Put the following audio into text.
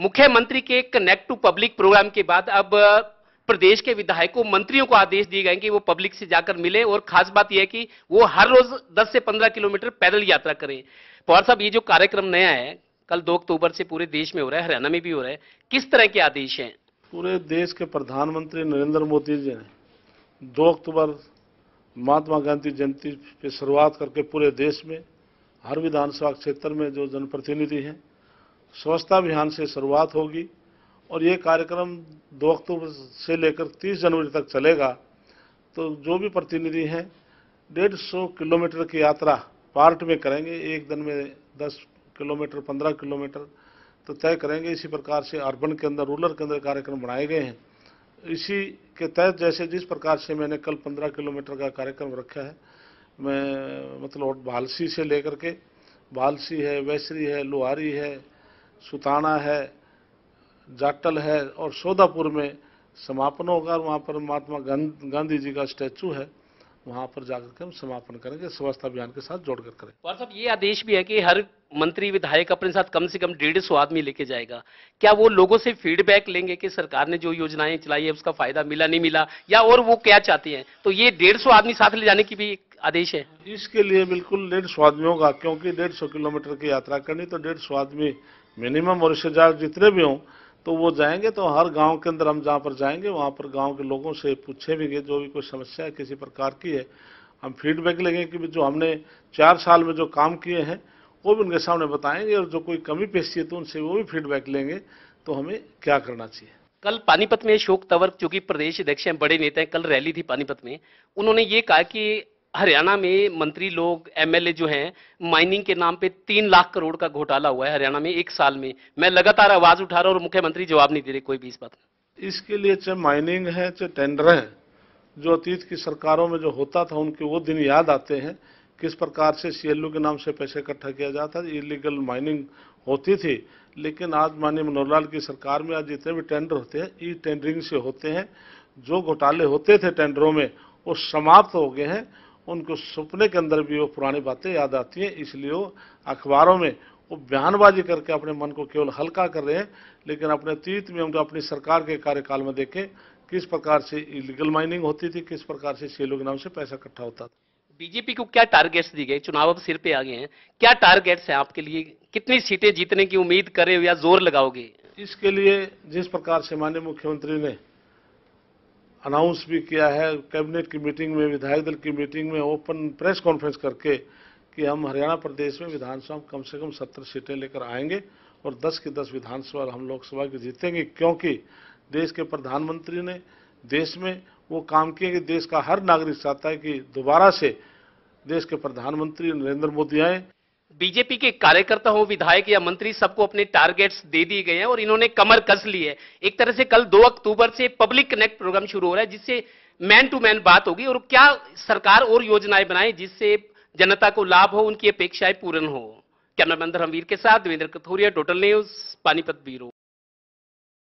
मुख्यमंत्री के connect to public programme के बाद अब प्रदेश के विधायकों मंत्रियों को आदेश दिए गए कि वो पब्लिक से जाकर मिले और खास बात यह है कि वो हर रोज 10 से 15 किलोमीटर पैदल यात्रा करें पवार साहब ये जो कार्यक्रम नया है कल 2 अक्टूबर से पूरे देश में हो रहा है हरियाणा में भी हो रहा है किस तरह के आदेश हैं पूरे देश के प्रधानमंत्री नरेंद्र मोदी जी ने दो अक्टूबर महात्मा गांधी जयंती की शुरुआत करके पूरे देश में हर विधानसभा क्षेत्र में जो जनप्रतिनिधि हैं स्वच्छता अभियान से शुरुआत होगी और ये कार्यक्रम 2 अक्टूबर से लेकर 30 जनवरी तक चलेगा तो जो भी प्रतिनिधि हैं डेढ़ सौ किलोमीटर की यात्रा पार्ट में करेंगे एक दिन में 10 किलोमीटर 15 किलोमीटर तो तय करेंगे इसी प्रकार से अर्बन के अंदर रूरल के अंदर कार्यक्रम बनाए गए हैं इसी के तहत जैसे जिस प्रकार से मैंने कल पंद्रह किलोमीटर का कार्यक्रम रखा है मैं मतलब बालसी से लेकर के बालसी है वैसरी है लोहारी है सुताना है जाटल है और सोदापुर में समापन होगा वहाँ पर महात्मा गांधी जी का स्टैचू है वहाँ पर जाकर के हम समापन करेंगे स्वच्छता अभियान के साथ जोड़कर करेंगे और साहब ये आदेश भी है कि हर मंत्री विधायक अपने साथ कम से कम डेढ़ सौ आदमी लेके जाएगा क्या वो लोगों से फीडबैक लेंगे कि सरकार ने जो योजनाएं चलाई है उसका फायदा मिला नहीं मिला या और वो क्या चाहती हैं तो ये डेढ़ सौ आदमी साथ ले जाने की भी एक आदेश है इसके लिए बिल्कुल डेढ़ सौ आदमी होगा क्योंकि डेढ़ सौ किलोमीटर की यात्रा करनी तो डेढ़ सौ आदमी मिनिमम और रिश्तेदार जितने भी हों तो वो जाएंगे तो हर गांव के अंदर हम जहाँ पर जाएंगे वहाँ पर गांव के लोगों से पूछे भी गए जो भी कोई समस्या है किसी प्रकार की है हम फीडबैक लेंगे कि जो हमने चार साल में जो काम किए हैं वो भी उनके सामने बताएंगे और जो कोई कमी पेशी है तो उनसे वो भी फीडबैक लेंगे तो हमें क्या करना चाहिए कल पानीपत में अशोक तंवर क्योंकि प्रदेश अध्यक्ष हैं बड़े नेता हैं कल रैली थी पानीपत में उन्होंने ये कहा कि हरियाणा में मंत्री लोग एमएलए जो हैं माइनिंग के नाम पे तीन लाख करोड़ का घोटाला हुआ है हरियाणा में एक साल में मैं लगातार आवाज उठा रहा हूँ और मुख्यमंत्री जवाब नहीं दे रहे कोई भी इस बात इसके लिए चाहे माइनिंग है चाहे टेंडर है जो अतीत की सरकारों में जो होता था उनके वो दिन याद आते हैं किस प्रकार से सीएलओ के नाम से पैसे इकट्ठा किया जाता था इलीगल माइनिंग होती थी लेकिन आज माननीय मनोहर लाल की सरकार में आज जितने भी टेंडर होते हैं ई टेंडरिंग से होते हैं जो घोटाले होते थे टेंडरों में वो समाप्त हो गए हैं उनको सपने के अंदर भी वो पुरानी बातें याद आती हैं इसलिए वो अखबारों में वो बयानबाजी करके अपने मन को केवल हल्का कर रहे हैं लेकिन अपने अतीत में उनको अपनी सरकार के कार्यकाल में देखें किस प्रकार से इलीगल माइनिंग होती थी किस प्रकार से सेलो के नाम से पैसा इकट्ठा होता था बीजेपी को क्या टारगेट्स दी गई चुनाव अब सिर पे आ गए हैं क्या टारगेट्स हैं आपके लिए कितनी सीटें जीतने की उम्मीद करे या जोर लगाओगे इसके लिए जिस प्रकार से माननीय मुख्यमंत्री ने अनाउंस भी किया है कैबिनेट की मीटिंग में विधायक दल की मीटिंग में ओपन प्रेस कॉन्फ्रेंस करके कि हम हरियाणा प्रदेश में विधानसभा कम से कम सत्तर सीटें लेकर आएंगे और दस की दस विधानसभा हम लोकसभा की जीतेंगे क्योंकि देश के प्रधानमंत्री ने देश में वो काम किए कि देश का हर नागरिक चाहता है कि दोबारा से देश के प्रधानमंत्री नरेंद्र मोदी आए बीजेपी के कार्यकर्ता हो विधायक या मंत्री सबको अपने टारगेट्स दे दिए गए हैं और इन्होंने कमर कस ली है एक तरह से कल 2 अक्टूबर से पब्लिक कनेक्ट प्रोग्राम शुरू हो रहा है जिससे मैन टू मैन बात होगी और क्या सरकार और योजनाएं बनाए जिससे जनता को लाभ हो उनकी अपेक्षाएं पूर्ण हो कैमरामैन धर्मवीर के साथ Devendra Kathoria total news Panipat bureau